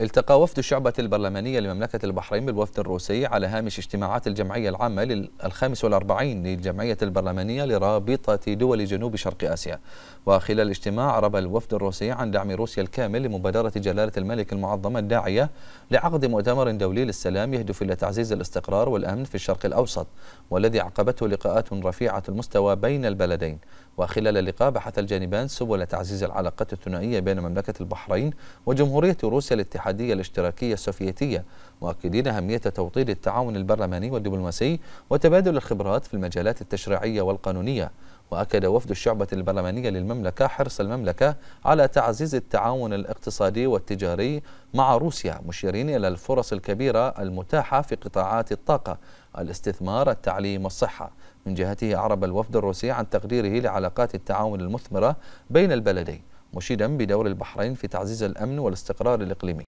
التقى وفد الشعبة البرلمانية لمملكة البحرين بالوفد الروسي على هامش اجتماعات الجمعية العامة للخامس والأربعين للجمعية البرلمانية لرابطة دول جنوب شرق آسيا وخلال الاجتماع عرب الوفد الروسي عن دعم روسيا الكامل لمبادرة جلالة الملك المعظمة الداعية لعقد مؤتمر دولي للسلام يهدف إلى تعزيز الاستقرار والأمن في الشرق الأوسط والذي عقبته لقاءات رفيعة المستوى بين البلدين وخلال اللقاء بحث الجانبان سبل تعزيز العلاقات الثنائية بين مملكة البحرين وجمهورية روسيا الاتحاد الاتحادية الاشتراكية السوفيتية مؤكدين أهمية توطيد التعاون البرلماني والدبلوماسي وتبادل الخبرات في المجالات التشريعية والقانونية وأكد وفد الشعبة البرلمانية للمملكة حرص المملكة على تعزيز التعاون الاقتصادي والتجاري مع روسيا مشيرين إلى الفرص الكبيرة المتاحة في قطاعات الطاقة الاستثمار التعليم والصحة من جهته أعرب الوفد الروسي عن تقديره لعلاقات التعاون المثمرة بين البلدين مشيدا بدور البحرين في تعزيز الأمن والاستقرار الإقليمي